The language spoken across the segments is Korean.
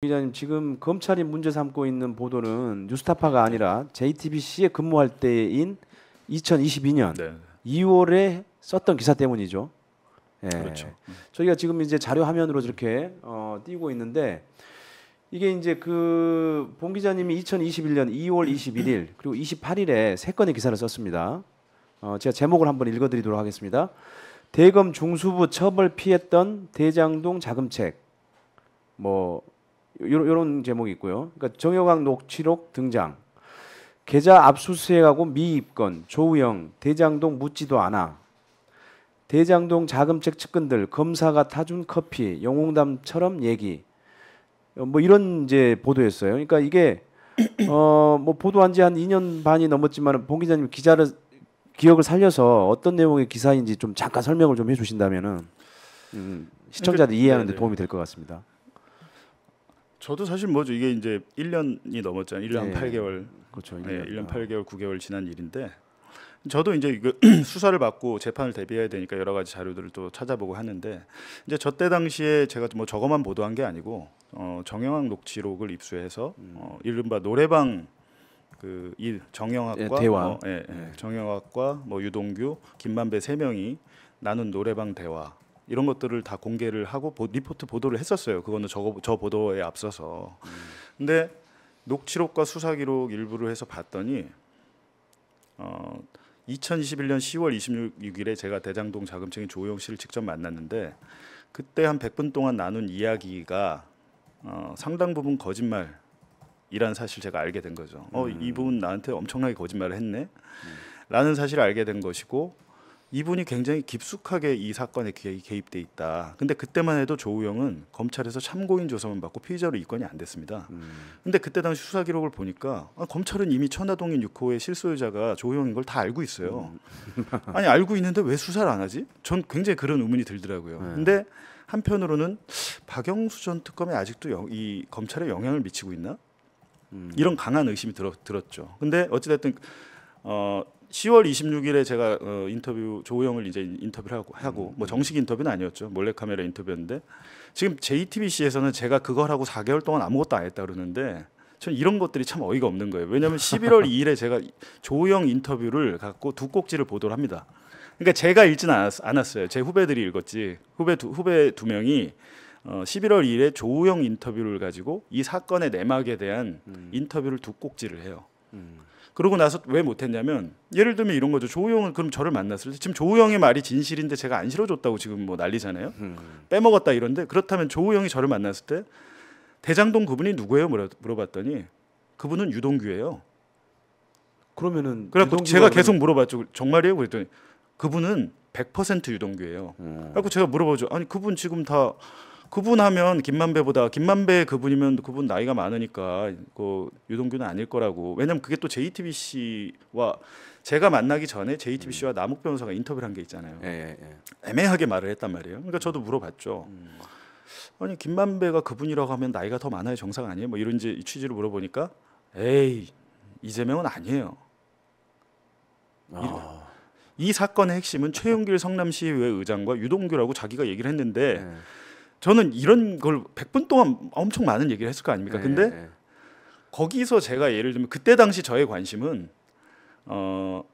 기자님 지금 검찰이 문제 삼고 있는 보도는 뉴스타파가 아니라 JTBC에 근무할 때인 2022년 네. 2월에 썼던 기사 때문이죠. 예. 그렇죠. 저희가 지금 이제 자료 화면으로 이렇게 어, 띄고 있는데 이게 이제 그봉 기자님이 2021년 2월 21일 그리고 28일에 세 건의 기사를 썼습니다. 어, 제가 제목을 한번 읽어드리도록 하겠습니다. 대검 중수부 처벌 피했던 대장동 자금책 뭐 이런 제목이 있고요. 그러니까 정여광 녹취록 등장. 계좌 압수수색하고 미입건 조우영 대장동 묻지도 않아. 대장동 자금책 측근들 검사가 타준 커피 영웅담처럼 얘기. 어, 뭐 이런 이제 보도였어요. 그러니까 이게 어뭐 보도한 지 한 2년 반이 넘었지만 봉 기자님 기자를 기억을 살려서 어떤 내용의 기사인지 좀 잠깐 설명을 좀 해주신다면은 음, 시청자들 그러니까 이해하는데 네, 네. 도움이 될 것 같습니다. 저도 사실 뭐죠 이게 이제 1년이 넘었잖아요. 1년 네. 8개월. 그렇죠. 1년, 네, 1년 8개월 아. 9개월 지난 일인데 저도 이제 그 수사를 받고 재판을 대비해야 되니까 여러 가지 자료들을 또 찾아보고 하는데 이제 저 때 당시에 제가 뭐 저거만 보도한 게 아니고 어 정영학 녹취록을 입수해서 음. 어 이른바 노래방 그이 정영학과 예, 어, 예, 예. 네. 정영학과 뭐 유동규, 김만배 세 명이 나눈 노래방 대화 이런 것들을 다 공개를 하고 보, 리포트 보도를 했었어요. 그거는 저거, 저 보도에 앞서서. 음. 근데 녹취록과 수사 기록 일부를 해서 봤더니 어, 2021년 10월 26일에 제가 대장동 자금책인 조영 씨를 직접 만났는데 그때 한 100분 동안 나눈 이야기가 어, 상당 부분 거짓말 이란 사실 제가 알게 된 거죠. 어, 음. 이분 나한테 엄청나게 거짓말을 했네. 음. 라는 사실을 알게 된 것이고 이분이 굉장히 깊숙하게 이 사건에 개입돼 있다. 근데 그때만 해도 조우영은 검찰에서 참고인 조사만 받고 피의자로 입건이 안 됐습니다. 음. 근데 그때 당시 수사 기록을 보니까 아, 검찰은 이미 천화동인 6호의 실소유자가 조우영인 걸 다 알고 있어요. 음. 아니 알고 있는데 왜 수사를 안 하지? 전 굉장히 그런 의문이 들더라고요. 네. 근데 한편으로는 박영수 전 특검이 아직도 여, 이 검찰에 영향을 미치고 있나? 음. 이런 강한 의심이 들어, 들었죠. 근데 어찌됐든 어, 10월 26일에 제가 어, 인터뷰 조우영을 이제 인터뷰를 하고 하고 음. 뭐 정식 인터뷰는 아니었죠 몰래 카메라 인터뷰였는데 지금 JTBC에서는 제가 그걸 하고 4개월 동안 아무것도 안 했다 그러는데 전 이런 것들이 참 어이가 없는 거예요. 왜냐하면 11월 2일에 제가 조우영 인터뷰를 갖고 두 꼭지를 보도를 합니다. 그러니까 제가 읽진 않았, 어요제 후배들이 읽었지. 후배 두, 후배 두 명이 어, 11월 2일에 조우영 인터뷰를 가지고 이 사건의 내막에 대한 음. 인터뷰를 두 꼭지를 해요. 그러고 나서 왜 못했냐면 예를 들면 이런 거죠. 조우영은 그럼 저를 만났을 때 지금 조우영의 말이 진실인데 제가 안 실어줬다고 지금 뭐 난리잖아요. 음. 빼먹었다 이런데 그렇다면 조우영이 저를 만났을 때 대장동 그분이 누구예요? 물어봤더니 그분은 유동규예요. 그러면은 그래갖 제가 계속 물어봤죠. 정말이에요? 그랬더니 그분은 100% 유동규예요. 음. 그래갖고 제가 물어보죠. 아니 그분 지금 다 그분 하면 김만배보다 김만배 그분이면 그분 나이가 많으니까 그 유동규는 아닐 거라고. 왜냐면 그게 또 JTBC와 제가 만나기 전에 JTBC와 음. 남욱 변호사가 인터뷰를 한 게 있잖아요. 예, 예, 예. 애매하게 말을 했단 말이에요. 그러니까 저도 물어봤죠. 음. 아니 김만배가 그분이라고 하면 나이가 더 많아야 정상 아니에요? 뭐 이런 취지를 물어보니까 에이 이재명은 아니에요. 아. 이, 이 사건의 핵심은 최용길 성남시의회 의장과 유동규라고 자기가 얘기를 했는데 예. 저는 이런 걸 100분 동안 엄청 많은 얘기를 했을 거 아닙니까? 네, 근데 네. 거기서 제가 예를 들면 그때 당시 저의 관심은 어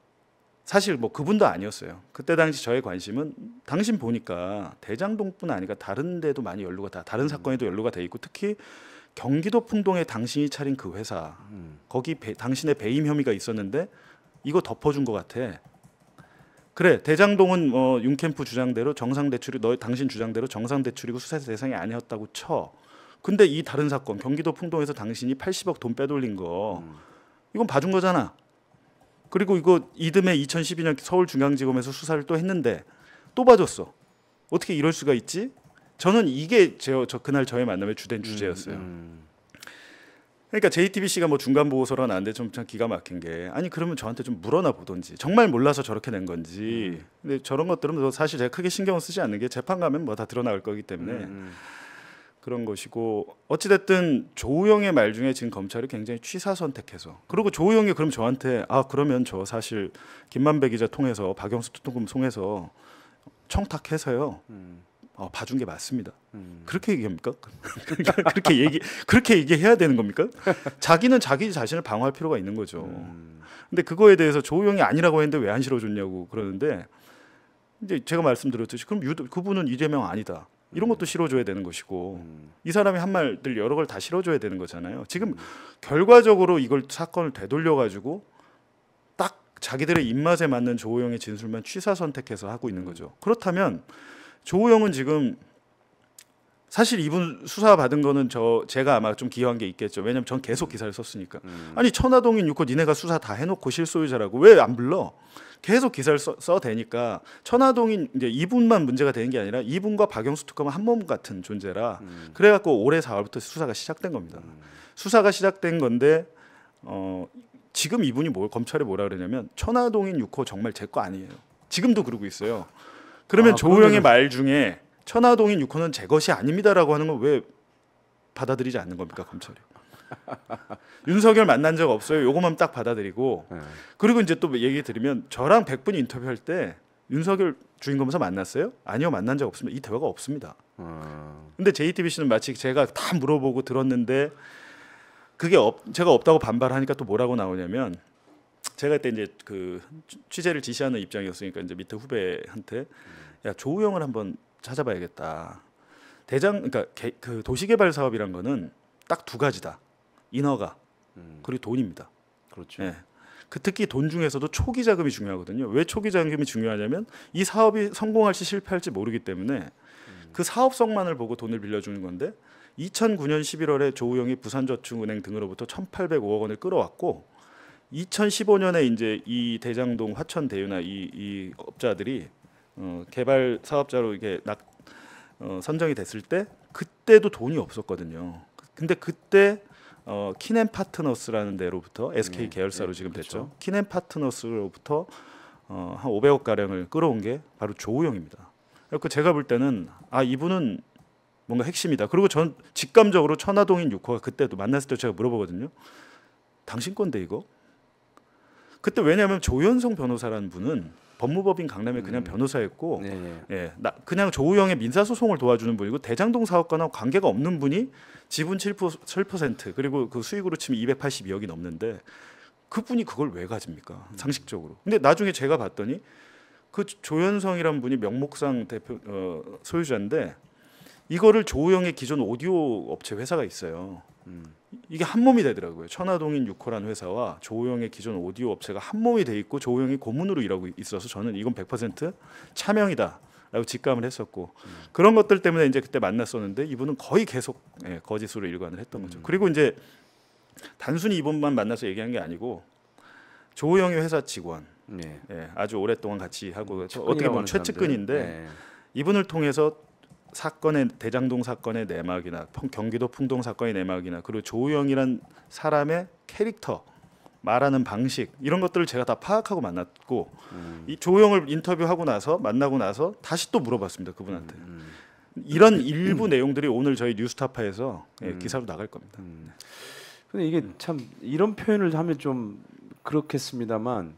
사실 뭐 그분도 아니었어요. 그때 당시 저의 관심은 당신 보니까 대장동뿐 아니라 다른 데도 많이 연루가 다 다른 음. 사건에도 연루가 돼 있고 특히 경기도 풍동에 당신이 차린 그 회사 음. 거기 배, 당신의 배임 혐의가 있었는데 이거 덮어준 것 같아. 그래 대장동은 어, 뭐 윤캠프 주장대로 정상 대출이 너 당신 주장대로 정상 대출이고 수사 대상이 아니었다고 쳐. 근데 이 다른 사건 경기도 풍동에서 당신이 80억 돈 빼돌린 거 음. 이건 봐준 거잖아. 그리고 이거 이듬해 2012년 서울중앙지검에서 수사를 또 했는데 또 봐줬어. 어떻게 이럴 수가 있지? 저는 이게 제, 저 그날 저의 만남의 주된 음, 주제였어요. 음, 음. 그러니까 JTBC가 뭐 중간 보고서라 나는데 좀 참 기가 막힌 게 아니 그러면 저한테 좀 물어나 보던지 정말 몰라서 저렇게 낸 건지 음. 근데 저런 것들은 뭐 사실 제가 크게 신경 쓰지 않는 게 재판 가면 뭐 다 드러나올 거기 때문에 음, 음. 그런 것이고 어찌됐든 조우영의 말 중에 지금 검찰이 굉장히 취사 선택해서 그리고 조우영이 그럼 저한테 아 그러면 저 사실 김만배 기자 통해서 박영수 특검 통해서 청탁해서요 음. 어, 봐준 게 맞습니다. 음. 그렇게 얘기합니까? 그렇게 얘기 그렇게 얘기해야 되는 겁니까? 자기는 자기 자신을 방어할 필요가 있는 거죠. 음. 근데 그거에 대해서 조우영이 아니라고 했는데 왜 안 실어줬냐고 그러는데 이제 제가 말씀드렸듯이 그럼 유도, 그분은 이재명 아니다. 이런 음. 것도 실어줘야 되는 것이고 음. 이 사람이 한 말들 여러 걸 다 실어줘야 되는 거잖아요. 지금 음. 결과적으로 이걸 사건을 되돌려 가지고 딱 자기들의 입맛에 맞는 조호영의 진술만 취사 선택해서 하고 있는 음. 거죠. 그렇다면 조호영은 지금 사실 이분 수사 받은 거는 저 제가 아마 좀 기여한 게 있겠죠. 왜냐면 전 계속 기사를 썼으니까. 음. 아니 천화동인 6호 니네가 수사 다 해놓고 실소유자라고 왜 안 불러? 계속 기사를 써, 써 대니까 천화동인 이제 이분만 문제가 되는 게 아니라 이분과 박영수 특검은 한 몸 같은 존재라 음. 그래갖고 올해 4월부터 수사가 시작된 겁니다. 음. 수사가 시작된 건데 어, 지금 이분이 뭘 검찰이 뭐라 그러냐면 천화동인 6호 정말 제 거 아니에요. 지금도 그러고 있어요. 그러면 아, 조우영의 말 중에 천화동인 6호는 제 것이 아닙니다라고 하는 건 왜 받아들이지 않는 겁니까 검찰이? 윤석열 만난 적 없어요. 요것만 딱 받아들이고 네. 그리고 이제 또 얘기 드리면 저랑 백분 인터뷰할 때 윤석열 주인 검사 만났어요? 아니요 만난 적 없습니다. 이 대화가 없습니다. 음. 근데 JTBC는 마치 제가 다 물어보고 들었는데 그게 없, 제가 없다고 반발하니까 또 뭐라고 나오냐면 제가 그때 이제 그 취재를 지시하는 입장이었으니까 이제 밑에 후배한테 야 조우영을 한번 찾아봐야겠다. 대장 그러니까 개, 그 도시개발 사업이란 거는 딱 두 가지다. 인허가 음. 그리고 돈입니다. 그렇죠. 예. 그 특히 돈 중에서도 초기 자금이 중요하거든요. 왜 초기 자금이 중요하냐면 이 사업이 성공할지 실패할지 모르기 때문에 음. 그 사업성만을 보고 돈을 빌려주는 건데 2009년 11월에 조우영이 부산저축은행 등으로부터 1,805억 원을 끌어왔고 2015년에 이제 이 대장동 화천 대유나 이, 이 업자들이 어, 개발 사업자로 이게 낙, 어, 선정이 됐을 때 그때도 돈이 없었거든요. 근데 그때 어, 키넨 파트너스라는 데로부터 SK 네. 계열사로 네, 지금 그렇죠. 됐죠. 키넨 파트너스로부터 어, 한 500억 가량을 끌어온 게 바로 조우영입니다. 그 제가 볼 때는 아 이분은 뭔가 핵심이다. 그리고 전 직감적으로 천화동인 육호가 그때도 만났을 때 제가 물어보거든요. 당신 건데 이거 그때 왜냐하면 조현성 변호사라는 분은 법무법인 강남에 그냥 음. 변호사였고 네, 네. 예, 나, 그냥 조우영의 민사소송을 도와주는 분이고 대장동 사업과는 관계가 없는 분이 지분 7%, 7% 그리고 그 수익으로 치면 282억이 넘는데 그분이 그걸 왜 가집니까 음. 상식적으로 근데 나중에 제가 봤더니 그 조현성이란 분이 명목상 대표 어, 소유자인데 이거를 조우영의 기존 오디오 업체 회사가 있어요. 음. 이게 한 몸이 되더라고요. 천화동인 유호란 회사와 조우영의 기존 오디오 업체가 한 몸이 돼 있고 조우영이 고문으로 일하고 있어서 저는 이건 100% 차명이다라고 직감을 했었고 음. 그런 것들 때문에 이제 그때 만났었는데 이분은 거의 계속 예, 거짓으로 일관을 했던 거죠. 음. 그리고 이제 단순히 이분만 만나서 얘기한 게 아니고 조우영의 회사 직원 네. 예, 아주 오랫동안 같이 하고 음, 어떻게 보면 최측근인데 네. 이분을 통해서 사건의 대장동 사건의 내막이나 경기도 풍동 사건의 내막이나 그리고 조우영이란 사람의 캐릭터 말하는 방식 이런 것들을 제가 다 파악하고 만났고 음. 이 조우영을 인터뷰하고 나서 만나고 나서 다시 또 물어봤습니다 그분한테 음. 음. 이런 일부 내용들이 오늘 저희 뉴스타파에서 예, 음. 기사로 나갈 겁니다. 음. 근데 이게 참 이런 표현을 하면 좀 그렇겠습니다만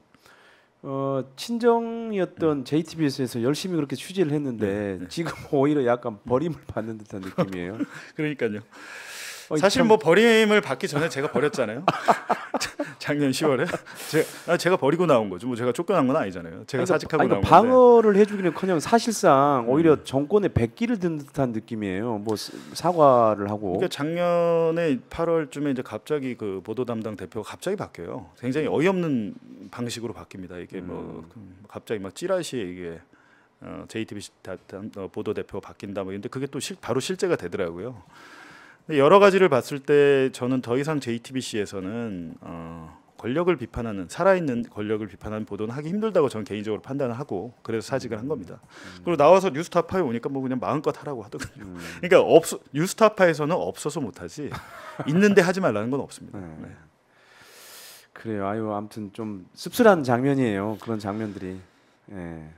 어, 친정이었던 JTBS에서 열심히 그렇게 취재를 했는데 네, 네. 지금 오히려 약간 버림을 받는 듯한 느낌이에요. 그러니까요. 어, 사실 뭐 버림을 받기 전에 제가 버렸잖아요. 작년 10월에 제가, 아, 제가, 버리고 나온 거죠. 뭐 제가 쫓겨난 건 아니잖아요. 제가 그니 그러니까 사직하고 아니, 그러니까 방어를 해주기는커녕 사실상 오히려 음. 정권의 백기를 든 듯한 느낌이에요. 뭐 사과를 하고. 그러니까 작년에 8월쯤에 이제 갑자기 그 보도 담당 대표가 갑자기 바뀌어요. 굉장히 어이없는 방식으로 바뀝니다. 이게 뭐 음. 뭐 갑자기 막 찌라시 이게 어, JTBC 어, 보도 대표가 바뀐다 뭐이 근데 그게 또 실, 바로 실제가 되더라고요. 여러 가지를 봤을 때 저는 더 이상 JTBC에서는 어, 권력을 비판하는 살아있는 권력을 비판하는 보도는 하기 힘들다고 저는 개인적으로 판단을 하고 그래서 사직을 한 겁니다. 음. 그리고 나와서 뉴스타파에 오니까 뭐 그냥 마음껏 하라고 하더군요. 음. 그러니까 없 뉴스타파에서는 없어서 못하지 있는데 하지 말라는 건 없습니다. 네. 네. 그래요. 아유 아무튼 좀 씁쓸한 장면이에요. 그런 장면들이. 네.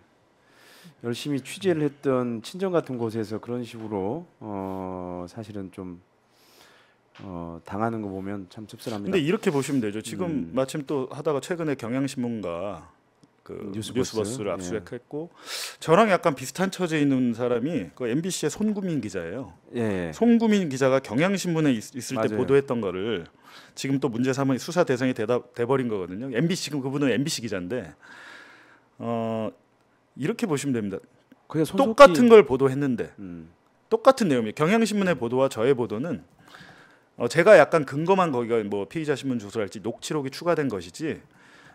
열심히 취재를 했던 친정 같은 곳에서 그런 식으로 어, 사실은 좀 어, 당하는 거 보면 참 씁쓸합니다. 근데 이렇게 보시면 되죠. 지금 음. 마침 또 하다가 최근에 경향신문과 그 뉴스버스. 를 압수했고 예. 저랑 약간 비슷한 처지에 있는 사람이 그 MBC의 손구민 기자예요. 예, 예. 손구민 기자가 경향신문에 있, 을때 보도했던 거를 지금 또 문제 삼은 수사 대상이 되다 돼버린 거거든요. MBC 그 그분은 MBC 기자인데 어, 이렇게 보시면 됩니다. 똑같은 걸 보도했는데 음. 똑같은 내용이에요. 경향신문의 보도와 저의 보도는 어, 제가 약간 근거만 거기가 뭐 피의자 신문 조서랄지 녹취록이 추가된 것이지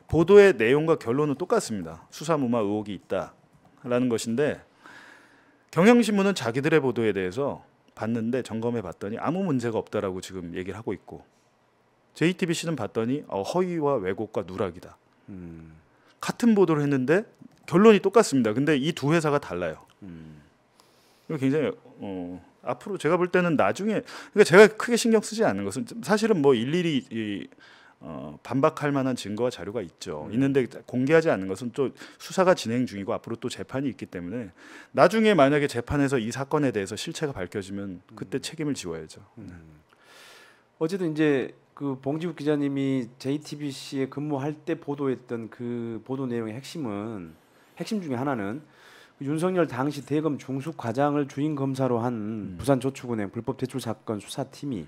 보도의 내용과 결론은 똑같습니다. 수사 무마 의혹이 있다라는 것인데 경향신문은 자기들의 보도에 대해서 봤는데 점검해 봤더니 아무 문제가 없다라고 지금 얘기를 하고 있고 JTBC는 봤더니 어, 허위와 왜곡과 누락이다. 음. 같은 보도를 했는데 결론이 똑같습니다. 근데 이 두 회사가 달라요. 음. 이거 굉장히 어, 앞으로 제가 볼 때는 나중에 그러니까 제가 크게 신경 쓰지 않는 것은 사실은 뭐 일일이 이, 어, 반박할 만한 증거와 자료가 있죠. 네. 있는데 공개하지 않는 것은 또 수사가 진행 중이고 앞으로 또 재판이 있기 때문에 나중에 만약에 재판에서 이 사건에 대해서 실체가 밝혀지면 그때 음. 책임을 지워야죠. 음. 어쨌든 이제 그 봉지욱 기자님이 JTBC에 근무할 때 보도했던 그 보도 내용의 핵심은 핵심 중에 하나는 윤석열 당시 대검 중숙 과장을 주인 검사로 한 음. 부산저축은행 불법 대출 사건 수사팀이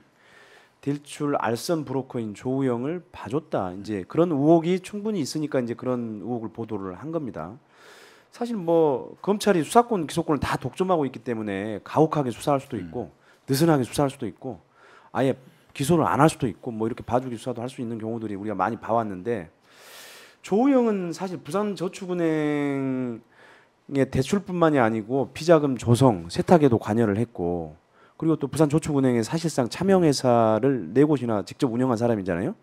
대출 알선 브로커인 조우영을 봐줬다. 이제 그런 의혹이 충분히 있으니까 이제 그런 의혹을 보도를 한 겁니다. 사실 뭐 검찰이 수사권 기소권을 다 독점하고 있기 때문에 가혹하게 수사할 수도 음. 있고 느슨하게 수사할 수도 있고 아예 기소를 안 할 수도 있고 뭐 이렇게 봐주기 수사도 할 수 있는 경우들이 우리가 많이 봐왔는데 조우영은 사실 부산저축은행 예, 대출뿐만이 아니고 피자금 조성, 세탁에도 관여를 했고 그리고 또 부산 조축은행에 사실상 차명회사를네 곳이나 직접 운영한 사람이잖아요.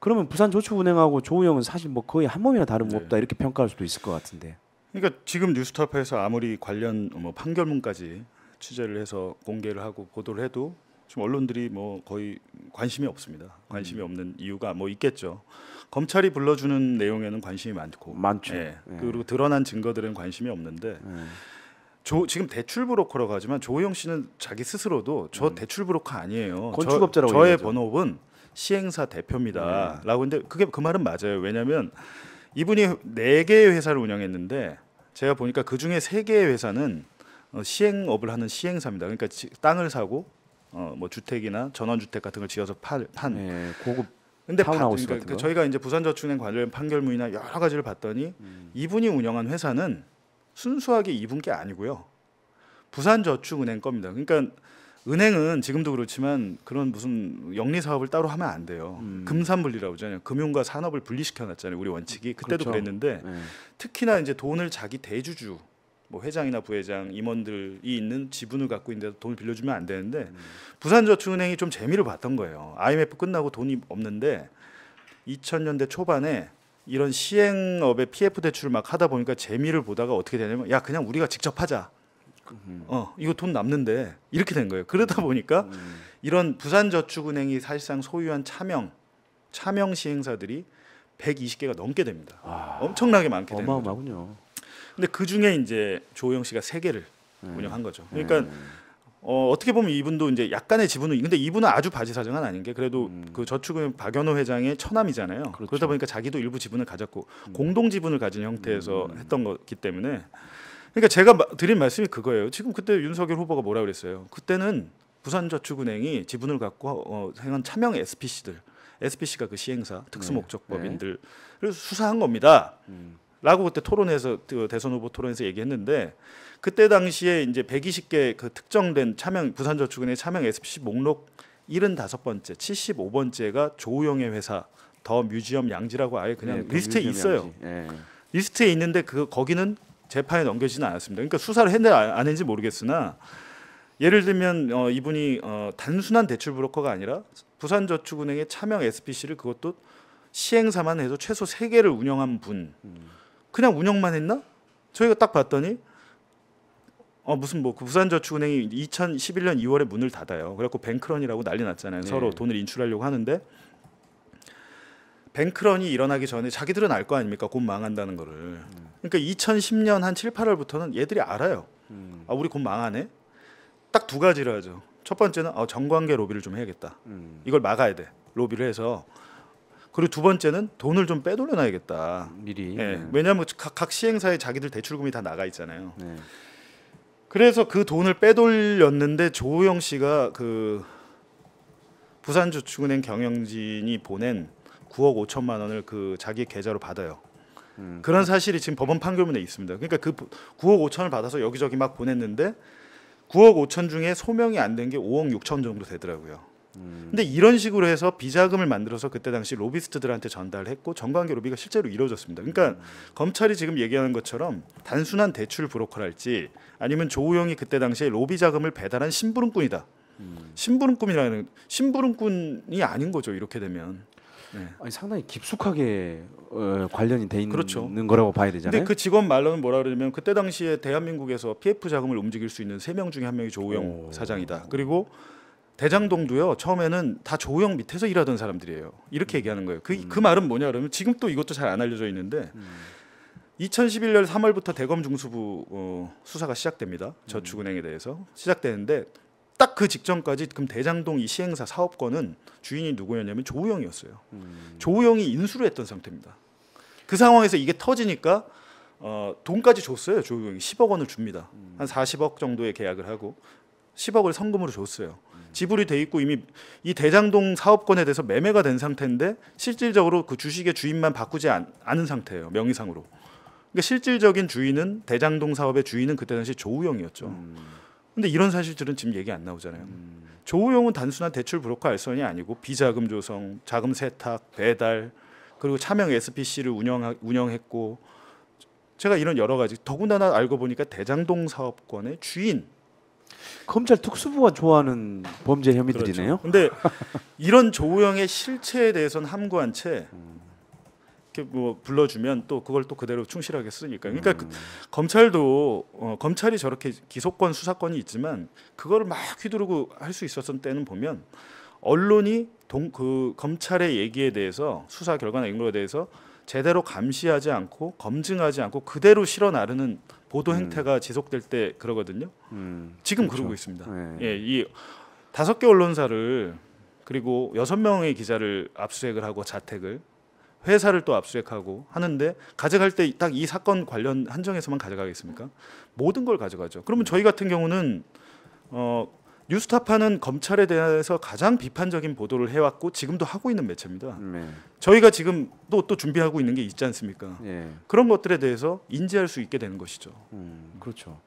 그러면 부산 조축은행하고 조우영은 사실 뭐 거의 한 몸이나 다름없다 네. 이렇게 평가할 수도 있을 것 같은데. 그러니까 지금 뉴스타파에서 아무리 관련 뭐 판결문까지 취재를 해서 공개를 하고 보도를 해도 지금 언론들이 뭐 거의 관심이 없습니다. 관심이 음. 없는 이유가 뭐 있겠죠. 검찰이 불러주는 내용에는 관심이 많고 많죠. 예. 예. 그리고 드러난 증거들은 관심이 없는데 예. 조, 지금 대출 브로커라고 하지만 조호영 씨는 자기 스스로도 저 음. 대출 브로커 아니에요. 건축업자라고 저, 저의 번호는 시행사 대표입니다라고 했는데 그게 그 말은 맞아요. 왜냐하면 이분이 네 개의 회사를 운영했는데 제가 보니까 그 중에 세 개의 회사는 어, 시행업을 하는 시행사입니다. 그러니까 지, 땅을 사고 어, 뭐 주택이나 전원주택 같은 걸 지어서 팔, 판 예, 고급 근데 타운하우스 바, 그러 그 저희가 이제 부산저축은행 관련 판결문이나 여러 가지를 봤더니 음. 이분이 운영한 회사는 순수하게 이분 게 아니고요. 부산저축은행 겁니다. 그러니까 은행은 지금도 그렇지만 그런 무슨 영리 사업을 따로 하면 안 돼요. 음. 금산분리라고 하잖아요. 금융과 산업을 분리시켜 놨잖아요. 우리 원칙이 그때도 그렇죠. 그랬는데 네. 특히나 이제 돈을 자기 대주주 뭐 회장이나 부회장 임원들이 있는 지분을 갖고 있는데 돈을 빌려주면 안 되는데 음. 부산저축은행이 좀 재미를 봤던 거예요. IMF 끝나고 돈이 없는데 2000년대 초반에 이런 시행업의 PF 대출을 막 하다 보니까 재미를 보다가 어떻게 되냐면 야 그냥 우리가 직접 하자. 음. 어 이거 돈 남는데 이렇게 된 거예요. 그러다 보니까 음. 이런 부산저축은행이 사실상 소유한 차명 차명 시행사들이 120개가 넘게 됩니다. 아, 엄청나게 많게 되는 거 어마어마군요. 근데 그 중에 이제 조호영 씨가 세 개를 음. 운영한 거죠. 네. 그러니까 음. 어, 어떻게 보면 이분도 이제 약간의 지분은 근데 이분은 아주 바지 사정은 아닌 게 그래도 음. 그 저축은 박연호 회장의 처남이잖아요. 그렇죠. 그러다 보니까 자기도 일부 지분을 가졌고 음. 공동 지분을 가진 형태에서 음. 했던 거기 때문에 그러니까 제가 드린 말씀이 그거예요. 지금 그때 윤석열 후보가 뭐라 그랬어요. 그때는 부산저축은행이 지분을 갖고 어, 행한 차명 SPC들 SPC가 그 시행사 특수목적법인들을 네. 수사한 겁니다. 음. 라고 그때 토론에서 그 대선 후보 토론에서 얘기했는데 그때 당시에 이제 120개 그 특정된 차명 부산저축은행 차명 SPC 목록 75번째, 75번째가 조우영의 회사 더 뮤지엄 양지라고 아예 그냥 네, 리스트에 있어요. 네. 리스트에 있는데 그 거기는 재판에 넘겨지는 않았습니다. 그러니까 수사를 했는데 안 아, 했는지 모르겠으나 예를 들면 어, 이분이 어, 단순한 대출 브로커가 아니라 부산저축은행의 차명 SPC를 그것도 시행사만 해도 최소 세개를 운영한 분. 음. 그냥 운영만 했나? 저희가 딱 봤더니 어 무슨 뭐그 부산저축은행이 2011년 2월에 문을 닫아요. 그래갖고 뱅크런이라고 난리 났잖아요. 네. 서로 돈을 인출하려고 하는데 뱅크런이 일어나기 전에 자기들은 알 거 아닙니까? 곧 망한다는 거를. 음. 그러니까 2010년 한 7, 8월부터는 얘들이 알아요. 음. 아 우리 곧 망하네. 딱 두 가지를 하죠. 첫 번째는 어, 정관계 로비를 좀 해야겠다. 음. 이걸 막아야 돼. 로비를 해서 그리고 두 번째는 돈을 좀 빼돌려놔야겠다. 미리. 네. 네. 왜냐하면 그 각, 각, 시행사에 자기들 대출금이 다 나가 있잖아요. 네. 그래서 그 돈을 빼돌렸는데 조우영 씨가 그부산주축은행 경영진이 보낸 9억 5천만 원을 그 자기 계좌로 받아요. 음. 그런 사실이 지금 법원 판결문에 있습니다. 그러니까 그 9억 5천을 받아서 여기저기 막 보냈는데 9억 5천 중에 소명이 안 된 게 5억 6천 정도 되더라고요. 음. 근데 이런 식으로 해서 비자금을 만들어서 그때 당시 로비스트들한테 전달했고 정관계 로비가 실제로 이루어졌습니다. 그러니까 음. 검찰이 지금 얘기하는 것처럼 단순한 대출 브로커랄지 아니면 조우영이 그때 당시에 로비 자금을 배달한 심부름꾼이다. 음. 심부름꾼이라는 심부름꾼이 아닌 거죠. 이렇게 되면. 네. 아니 상당히 깊숙하게 어, 관련이 돼 있는 그렇죠. 거라고 봐야 되잖아요. 근데 그 직원 말로는 뭐라 그러냐면 그때 당시에 대한민국에서 PF 자금을 움직일 수 있는 세 명 중에 한 명이 조우영 오. 사장이다. 그리고 대장동도요 처음에는 다조우영 밑에서 일하던 사람들이에요 이렇게 얘기하는 거예요 그, 그 말은 뭐냐 그러면 지금 또 이것도 잘 안 알려져 있는데 2011년 3월부터 대검 중수부 어, 수사가 시작됩니다 저축은행에 대해서 시작되는데 딱 그 직전까지 그럼 대장동 이 시행사 사업권은 주인이 누구였냐면 조우영이었어요 음. 조우영이 인수를 했던 상태입니다 그 상황에서 이게 터지니까 어, 돈까지 줬어요. 조우용이 10억 원을 줍니다. 한 40억 정도의 계약을 하고 10억을 성금으로 줬어요. 지불이 돼 있고 이미 이 대장동 사업권에 대해서 매매가 된 상태인데 실질적으로 그 주식의 주인만 바꾸지 않, 않은 상태예요. 명의상으로. 그러니까 실질적인 주인은 대장동 사업의 주인은 그때 당시 조우영이었죠. 음. 근데 이런 사실들은 지금 얘기 안 나오잖아요. 음. 조우영은 단순한 대출 브로커 알선이 아니고 비자금 조성, 자금 세탁, 배달 그리고 차명 SPC를 운영 하 운영했고 제가 이런 여러 가지 더군다나 알고 보니까 대장동 사업권의 주인 검찰 특수부가 좋아하는 범죄 혐의들이네요. 그런데 그렇죠. 그렇 이런 조우영의 실체에 대해서는 함구한 채 이렇게 뭐 불러주면 또 그걸 또 그대로 충실하게 쓰니까. 그러니까 그 음. 검찰도 어, 검찰이 저렇게 기소권 수사권이 있지만 그거막 휘두르고 할 수 있었던 때는 보면 언론이 동, 그 검찰의 얘기에 대해서 수사 결과나 이런 거에 대해서 제대로 감시하지 않고 검증하지 않고 그대로 실어 나르는 보도 음. 행태가 음. 지속될 때 그러거든요. 음, 지금 그렇죠. 그러고 있습니다. 네. 예, 이 다섯 개 언론사를 그리고 여섯 명의 기자를 압수수색을 하고 자택을 회사를 또 압수수색하고 하는데 가져갈 때 딱 이 사건 관련 한정에서만 가져가겠습니까? 모든 걸 가져가죠. 그러면 음. 저희 같은 경우는 어 뉴스타파는 검찰에 대해서 가장 비판적인 보도를 해왔고 지금도 하고 있는 매체입니다. 네. 저희가 지금 또 또 준비하고 있는 게 있지 않습니까? 네. 그런 것들에 대해서 인지할 수 있게 되는 것이죠. 음, 그렇죠.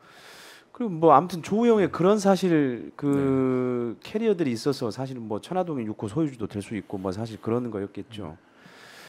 그리고 뭐 아무튼 조우영의 그런 사실 그 네. 캐리어들이 있어서 사실은 뭐 천화동의 육호 소유주도 될 수 있고 뭐 사실 그러는 거였겠죠. 음.